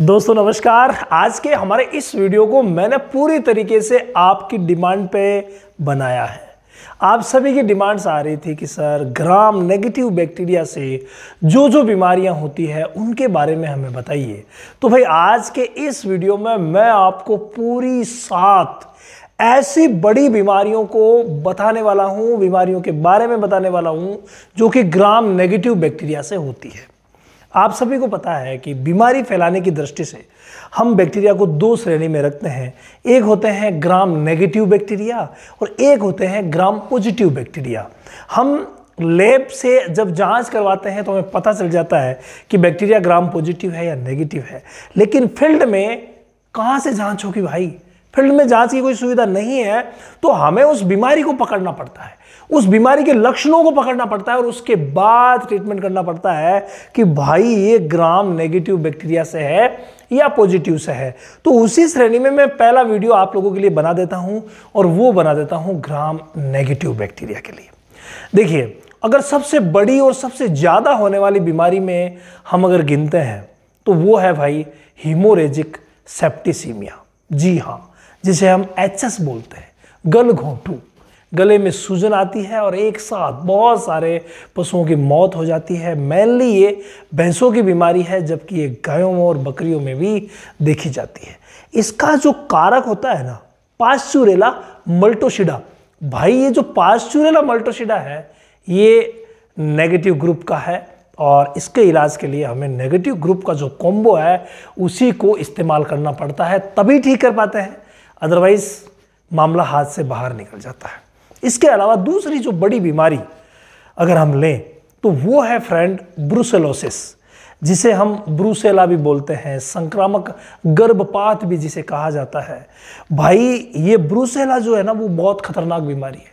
दोस्तों नमस्कार आज के हमारे इस वीडियो को मैंने पूरी तरीके से आपकी डिमांड पे बनाया है आप सभी की डिमांड्स आ रही थी कि सर ग्राम नेगेटिव बैक्टीरिया से जो जो बीमारियां होती है उनके बारे में हमें बताइए तो भाई आज के इस वीडियो में मैं आपको पूरी सात ऐसी बड़ी बीमारियों को बताने वाला हूँ बीमारियों के बारे में बताने वाला हूँ जो कि ग्राम नेगेटिव बैक्टीरिया से होती है आप सभी को पता है कि बीमारी फैलाने की दृष्टि से हम बैक्टीरिया को दो श्रेणी में रखते हैं एक होते हैं ग्राम नेगेटिव बैक्टीरिया और एक होते हैं ग्राम पॉजिटिव बैक्टीरिया हम लेब से जब जांच करवाते हैं तो हमें पता चल जाता है कि बैक्टीरिया ग्राम पॉजिटिव है या नेगेटिव है लेकिन फील्ड में कहाँ से जाँच होगी भाई फील्ड में जांच की कोई सुविधा नहीं है तो हमें उस बीमारी को पकड़ना पड़ता है उस बीमारी के लक्षणों को पकड़ना पड़ता है और उसके बाद ट्रीटमेंट करना पड़ता है कि भाई ये ग्राम नेगेटिव बैक्टीरिया से है या पॉजिटिव से है तो उसी श्रेणी में मैं पहला वीडियो आप लोगों के लिए बना देता हूं और वो बना देता हूं ग्राम नेगेटिव बैक्टीरिया के लिए देखिए अगर सबसे बड़ी और सबसे ज़्यादा होने वाली बीमारी में हम अगर गिनते हैं तो वो है भाई हीमोरेजिक सेप्टिसीमिया जी हाँ जिसे हम एच बोलते हैं गल गले में सूजन आती है और एक साथ बहुत सारे पशुओं की मौत हो जाती है मेनली ये भैंसों की बीमारी है जबकि ये गायों और बकरियों में भी देखी जाती है इसका जो कारक होता है ना पाश्चुरेला मल्टोशिडा भाई ये जो पाश्चुरेला मल्टोशिडा है ये नेगेटिव ग्रुप का है और इसके इलाज के लिए हमें नेगेटिव ग्रुप का जो कॉम्बो है उसी को इस्तेमाल करना पड़ता है तभी ठीक कर पाते हैं अदरवाइज़ मामला हाथ से बाहर निकल जाता है इसके अलावा दूसरी जो बड़ी बीमारी अगर हम लें तो वो है फ्रेंड ब्रूसेलोसिस जिसे हम ब्रूसेला भी बोलते हैं संक्रामक गर्भपात भी जिसे कहा जाता है भाई ये ब्रूसेला जो है ना वो बहुत खतरनाक बीमारी है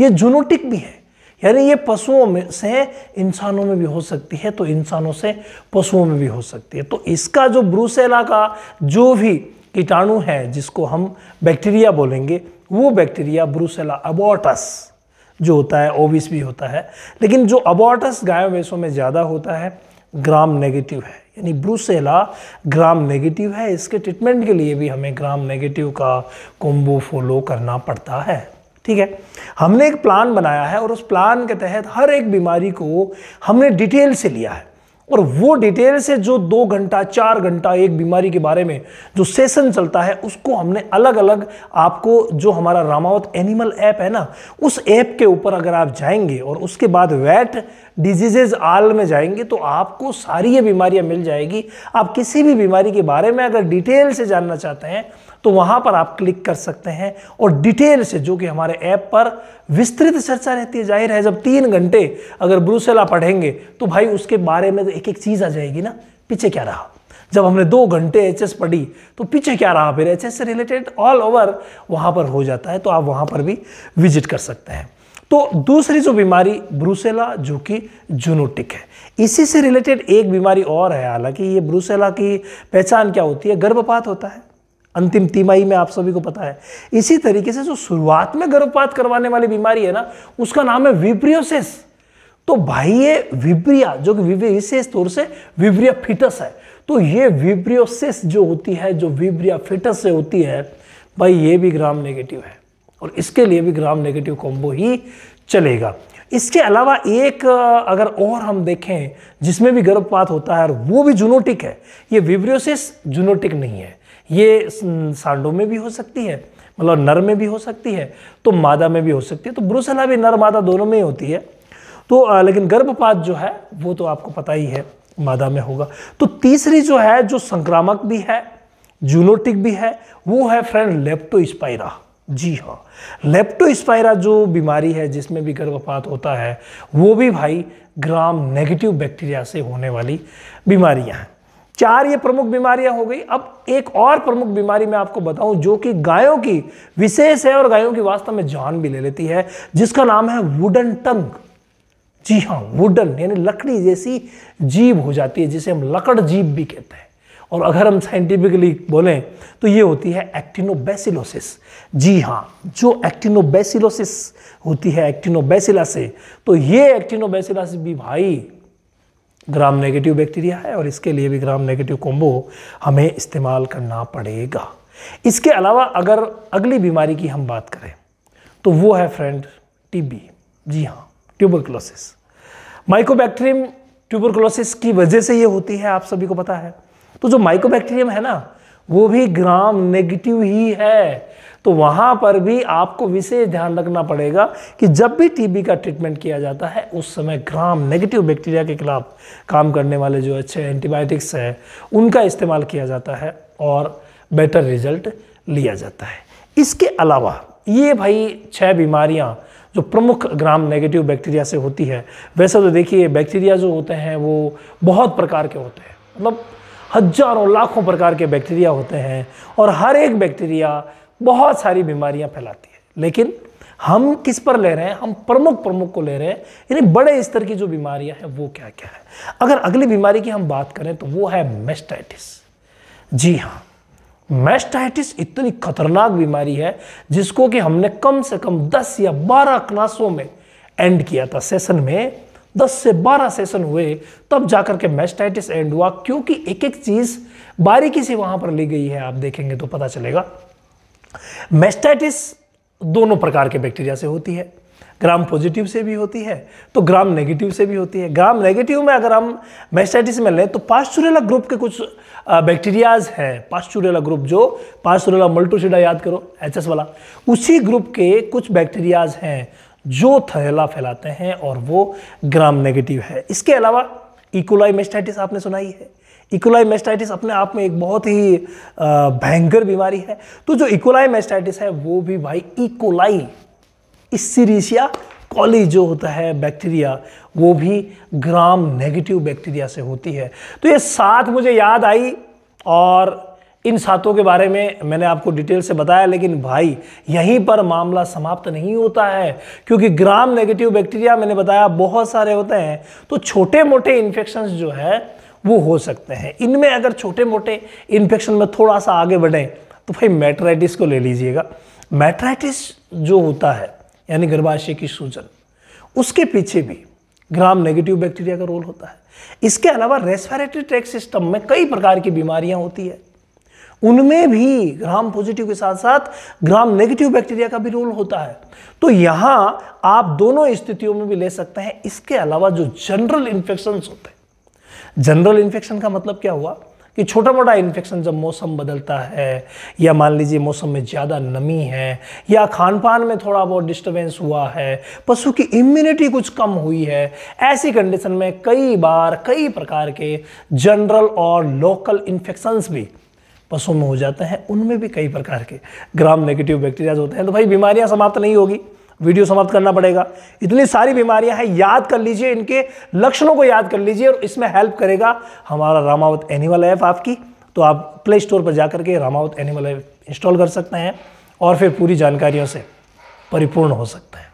ये जूनोटिक भी है यानी ये पशुओं में से इंसानों में भी हो सकती है तो इंसानों से पशुओं में भी हो सकती है तो इसका जो ब्रूसेला का जो भी कीटाणु है जिसको हम बैक्टीरिया बोलेंगे वो बैक्टीरिया ब्रूसेला अबॉटस जो होता है ओविस भी होता है लेकिन जो अबॉटस गाय भैंसों में ज़्यादा होता है ग्राम नेगेटिव है यानी ब्रूसेला ग्राम नेगेटिव है इसके ट्रीटमेंट के लिए भी हमें ग्राम नेगेटिव का कोम्बो फॉलो करना पड़ता है ठीक है हमने एक प्लान बनाया है और उस प्लान के तहत हर एक बीमारी को हमने डिटेल से लिया है और वो डिटेल से जो दो घंटा चार घंटा एक बीमारी के बारे में जो सेशन चलता है उसको हमने अलग अलग आपको जो हमारा रामावत एनिमल ऐप है ना उस ऐप के ऊपर अगर आप जाएंगे और उसके बाद वैट डिजीजेज आल में जाएंगे तो आपको सारी ये बीमारियां मिल जाएगी आप किसी भी बीमारी के बारे में अगर डिटेल से जानना चाहते हैं तो वहाँ पर आप क्लिक कर सकते हैं और डिटेल से जो कि हमारे ऐप पर विस्तृत चर्चा रहती है जाहिर है जब तीन घंटे अगर ब्रूसेला पढ़ेंगे तो भाई उसके बारे में तो एक एक चीज़ आ जाएगी ना पीछे क्या रहा जब हमने दो घंटे एच पढ़ी तो पीछे क्या रहा फिर एच से रिलेटेड ऑल ओवर वहाँ पर हो जाता है तो आप वहाँ पर भी विजिट कर सकते हैं तो दूसरी जो बीमारी ब्रूसेला जो कि जूनोटिक है इसी से रिलेटेड एक बीमारी और है हालांकि ये ब्रूसेला की पहचान क्या होती है गर्भपात होता है अंतिम तिमाही में आप सभी को पता है इसी तरीके से जो शुरुआत में गर्भपात करवाने वाली बीमारी है ना उसका नाम है विप्रियोसिस तो भाई ये विप्रिया जो कि विशेष तौर से विप्रिया फिटस है तो ये विप्रियोसिस जो होती है जो विब्रिया फिटस से होती है भाई ये भी ग्राम नेगेटिव है और इसके लिए भी ग्राम नेगेटिव कॉम्बो ही चलेगा इसके अलावा एक अगर और हम देखें जिसमें भी गर्भपात होता है और वो भी जूनोटिक है ये विब्रियोसिस जूनोटिक नहीं है ये सांडों में भी हो सकती है मतलब नर में भी हो सकती है तो मादा में भी हो सकती है तो ब्रुसेला भी नर मादा दोनों में ही होती है तो आ, लेकिन गर्भपात जो है वो तो आपको पता ही है मादा में होगा तो तीसरी जो है जो संक्रामक भी है जूनोटिक भी है वो है फ्रेंड लेप्टोस्पायरा जी हाँ लेप्टोस्पायरा जो बीमारी है जिसमें भी गर्भपात होता है वो भी भाई ग्राम नेगेटिव बैक्टीरिया से होने वाली बीमारियां हैं चार ये प्रमुख बीमारियां हो गई अब एक और प्रमुख बीमारी मैं आपको बताऊं जो कि गायों की विशेष है और गायों की वास्तव में जान भी ले लेती है जिसका नाम है वुडन टंग जी हाँ वुडन यानी लकड़ी जैसी जीव हो जाती है जिसे हम लकड़ जीव भी कहते हैं और अगर हम साइंटिफिकली बोलें तो ये होती है एक्टिनोबैसिलोसिस जी हाँ जो एक्टिनोबैसिलोसिस होती है एक्टिनोबैसिला से तो ये एक्टिनोबैसिला से भी भाई ग्राम नेगेटिव बैक्टीरिया है और इसके लिए भी ग्राम नेगेटिव कोम्बो हमें इस्तेमाल करना पड़ेगा इसके अलावा अगर अगली बीमारी की हम बात करें तो वो है फ्रेंड टीबी जी हाँ ट्यूबरकुलोसिस माइकोबैक्टीरियम ट्यूबरकुलोसिस की वजह से ये होती है आप सभी को पता है तो जो माइकोबैक्टीरियम है ना वो भी ग्राम नेगेटिव ही है तो वहाँ पर भी आपको विशेष ध्यान रखना पड़ेगा कि जब भी टीबी का ट्रीटमेंट किया जाता है उस समय ग्राम नेगेटिव बैक्टीरिया के खिलाफ काम करने वाले जो अच्छे एंटीबायोटिक्स हैं उनका इस्तेमाल किया जाता है और बेटर रिजल्ट लिया जाता है इसके अलावा ये भाई छः बीमारियाँ जो प्रमुख ग्राम नेगेटिव बैक्टीरिया से होती है वैसे तो देखिए बैक्टीरिया जो होते हैं वो बहुत प्रकार के होते हैं मतलब हजारों लाखों प्रकार के बैक्टीरिया होते हैं और हर एक बैक्टीरिया बहुत सारी बीमारियां फैलाती है लेकिन हम किस पर ले रहे हैं हम प्रमुख प्रमुख को ले रहे हैं यानी बड़े स्तर की जो बीमारियां हैं वो क्या क्या है अगर अगली बीमारी की हम बात करें तो वो है मेस्टाइटिस जी हाँ मेस्टाइटिस इतनी खतरनाक बीमारी है जिसको कि हमने कम से कम 10 या 12 क्लासों में एंड किया था सेशन में दस से बारह सेशन हुए तब जाकर के मैस्टाइटिस एंड हुआ क्योंकि एक एक चीज बारीकी से वहां पर ली गई है आप देखेंगे तो पता चलेगा मैस्टाइटिस दोनों प्रकार के बैक्टीरिया से होती है ग्राम पॉजिटिव से भी होती है तो ग्राम नेगेटिव से भी होती है ग्राम नेगेटिव में अगर हम मैस्टाइटिस में लें तो पास्चुरेला ग्रुप के कुछ बैक्टीरियाज हैं पास्चुरेला ग्रुप जो पास्चुरेला मल्टोसिडा याद करो एच वाला उसी ग्रुप के कुछ बैक्टीरियाज हैं जो थैला फैलाते हैं और वो ग्राम नेगेटिव है इसके अलावा इकोलाई e मेस्टाइटिस आपने सुनाई है इकोलाई e मेस्टाइटिस अपने आप में एक बहुत ही भयंकर बीमारी है तो जो इकोलाई e मेस्टाइटिस है वो भी भाई इकोलाई इसीरिशिया कॉली जो होता है बैक्टीरिया वो भी ग्राम नेगेटिव बैक्टीरिया से होती है तो ये सात मुझे याद आई और इन सातों के बारे में मैंने आपको डिटेल से बताया लेकिन भाई यहीं पर मामला समाप्त नहीं होता है क्योंकि ग्राम नेगेटिव बैक्टीरिया मैंने बताया बहुत सारे होते हैं तो छोटे मोटे इन्फेक्शन जो है वो हो सकते हैं इनमें अगर छोटे मोटे इन्फेक्शन में थोड़ा सा आगे बढ़ें तो भाई मेट्राइटिस को ले लीजिएगा मेट्राइटिस जो होता है यानी गर्भाशय की सूजन उसके पीछे भी ग्राम नेगेटिव बैक्टीरिया का रोल होता है इसके अलावा रेस्पिरेटरी ट्रैक सिस्टम में कई प्रकार की बीमारियां होती है उनमें भी ग्राम पॉजिटिव के साथ साथ ग्राम नेगेटिव बैक्टीरिया का भी रोल होता है तो यहां आप दोनों स्थितियों में भी ले सकते हैं इसके अलावा जो जनरल इन्फेक्शन होते हैं जनरल इन्फेक्शन का मतलब क्या हुआ कि छोटा मोटा इन्फेक्शन जब मौसम बदलता है या मान लीजिए मौसम में ज़्यादा नमी है या खान पान में थोड़ा बहुत डिस्टर्बेंस हुआ है पशु की इम्यूनिटी कुछ कम हुई है ऐसी कंडीशन में कई बार कई प्रकार के जनरल और लोकल इन्फेक्शंस भी पशुओं में हो जाता है उनमें भी कई प्रकार के ग्राम नेगेटिव बैक्टीरियाज होते हैं तो भाई बीमारियां समाप्त नहीं होगी वीडियो समाप्त करना पड़ेगा इतनी सारी बीमारियां हैं याद कर लीजिए इनके लक्षणों को याद कर लीजिए और इसमें हेल्प करेगा हमारा रामावत एनिमल ऐप आपकी तो आप प्ले स्टोर पर जा के रामावत एनिमल ऐप इंस्टॉल कर सकते हैं और फिर पूरी जानकारियों से परिपूर्ण हो सकता है